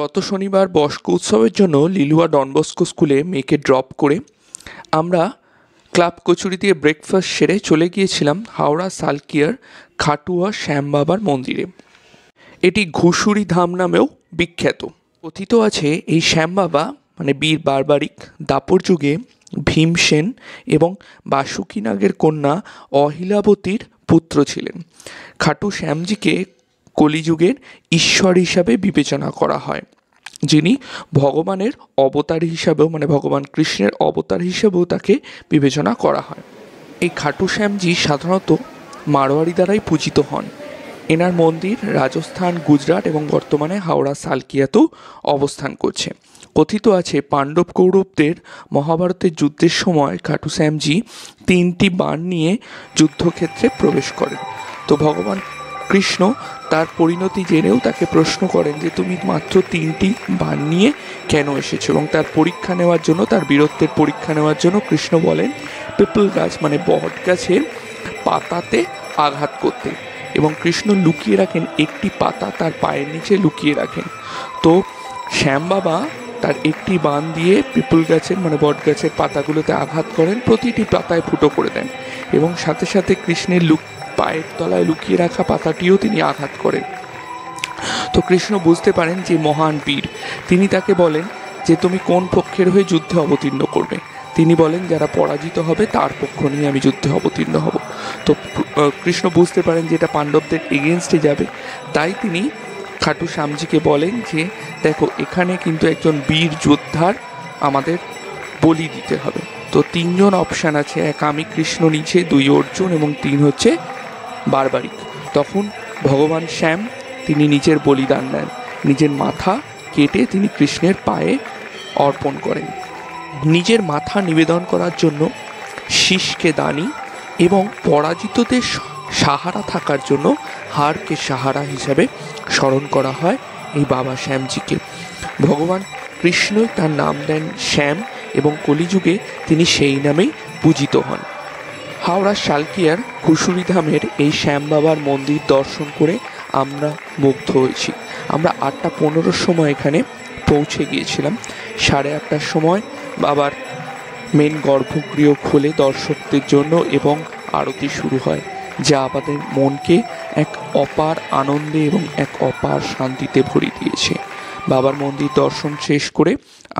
গত শনিবার বস্ক উৎসবের জন্য লিলুয়া ডনবস্কো স্কুলে মেয়েকে ড্রপ করে আমরা ক্লাব কচুরি দিয়ে ব্রেকফাস্ট সেরে চলে গিয়েছিলাম হাওড়া সালকিয়ার খাটুয়া শ্যামবাবার মন্দিরে এটি ঘুষুরি ধাম নামেও বিখ্যাত কথিত আছে এই শ্যামবাবা মানে বীর বারবারিক দাপর যুগে ভীমসেন এবং বাসুকি নাগের কন্যা অহিলাবতীর পুত্র ছিলেন খাটু শ্যামজিকে কলিযুগের ঈশ্বর হিসাবে বিবেচনা করা হয় যিনি ভগবানের অবতার হিসাবেও মানে ভগবান কৃষ্ণের অবতার হিসাবেও তাকে বিবেচনা করা হয় এই খাটু শ্যামজি সাধারণত মারোয়ারি দ্বারাই পূজিত হন এনার মন্দির রাজস্থান গুজরাট এবং বর্তমানে হাওড়া সালকিয়াতেও অবস্থান করছে কথিত আছে পাণ্ডব কৌরবদের মহাভারতের যুদ্ধের সময় খাটু শ্যামজি তিনটি বান নিয়ে যুদ্ধক্ষেত্রে প্রবেশ করেন তো ভগবান কৃষ্ণ তার পরিণতি জেনেও তাকে প্রশ্ন করেন যে তুমি মাত্র তিনটি বান নিয়ে কেন এসেছো এবং তার পরীক্ষা নেওয়ার জন্য তার বীরত্বের পরীক্ষা নেওয়ার জন্য কৃষ্ণ বলেন পিপল গাছ মানে বট গাছের পাতাতে আঘাত করতে এবং কৃষ্ণ লুকিয়ে রাখেন একটি পাতা তার পায়ের নিচে লুকিয়ে রাখেন তো শ্যাম বাবা তার একটি বান দিয়ে পিপুল গাছের মানে বট গাছের পাতাগুলোতে আঘাত করেন প্রতিটি পাতায় ফুটো করে দেন এবং সাথে সাথে কৃষ্ণের লুক পায়ের তলায় লুকিয়ে রাখা পাতাটিও তিনি আঘাত করেন তো কৃষ্ণ বুঝতে পারেন যে মহান বীর তিনি তাকে বলেন যে তুমি কোন পক্ষের হয়ে যুদ্ধে অবতীর্ণ করবে তিনি বলেন যারা পরাজিত হবে তার পক্ষ নিয়ে আমি যুদ্ধে অবতীর্ণ হব তো কৃষ্ণ বুঝতে পারেন যে এটা পাণ্ডবদের এগেনস্টে যাবে তাই তিনি খাটু শ্যামজিকে বলেন যে দেখো এখানে কিন্তু একজন বীর যোদ্ধার আমাদের বলি দিতে হবে তো তিনজন অপশান আছে এক আমি কৃষ্ণ নিচে দুই অর্জুন এবং তিন হচ্ছে বারবারিক তখন ভগবান শ্যাম তিনি নিজের বলিদান দেন নিজের মাথা কেটে তিনি কৃষ্ণের পায়ে অর্পণ করেন নিজের মাথা নিবেদন করার জন্য শীষকে দানি এবং পরাজিতদের সাহারা থাকার জন্য হারকে সাহারা হিসাবে স্মরণ করা হয় এই বাবা শ্যামজিকে ভগবান কৃষ্ণই তার নাম দেন শ্যাম এবং কলিযুগে তিনি সেই নামেই পূজিত হন হাওড়া শালকিয়ার ধামের এই শ্যাম বাবার মন্দির দর্শন করে আমরা মুগ্ধ হয়েছি আমরা আটটা পনেরোর সময় এখানে পৌঁছে গিয়েছিলাম সাড়ে আটটার সময় বাবার মেন গর্ভগৃহ খুলে দর্শকদের জন্য এবং আরতি শুরু হয় যা আমাদের মনকে এক অপার আনন্দে এবং এক অপার শান্তিতে ভরি দিয়েছে বাবার মন্দির দর্শন শেষ করে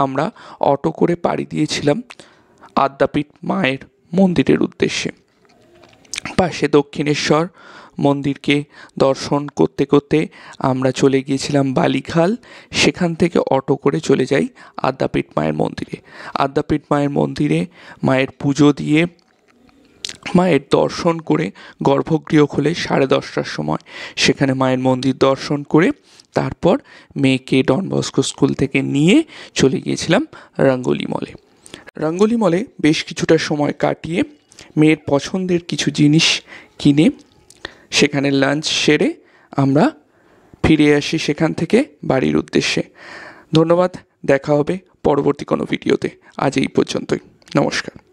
আমরা অটো করে পাড়ি দিয়েছিলাম আদ্যাপীঠ মায়ের মন্দিরের উদ্দেশ্যে পাশে দক্ষিণেশ্বর মন্দিরকে দর্শন করতে করতে আমরা চলে গিয়েছিলাম বালিখাল সেখান থেকে অটো করে চলে যাই আদ্যাপীঠ মায়ের মন্দিরে আদ্যাপীঠ মায়ের মন্দিরে মায়ের পুজো দিয়ে মায়ের দর্শন করে গর্ভগৃহ খোলে সাড়ে দশটার সময় সেখানে মায়ের মন্দির দর্শন করে তারপর মেয়েকে ডনবস্কো স্কুল থেকে নিয়ে চলে গিয়েছিলাম রাঙ্গলি মলে রঙ্গোলি মলে বেশ কিছুটা সময় কাটিয়ে মেয়ের পছন্দের কিছু জিনিস কিনে সেখানে লাঞ্চ সেরে আমরা ফিরে আসি সেখান থেকে বাড়ির উদ্দেশ্যে ধন্যবাদ দেখা হবে পরবর্তী কোনো ভিডিওতে আজ এই পর্যন্তই নমস্কার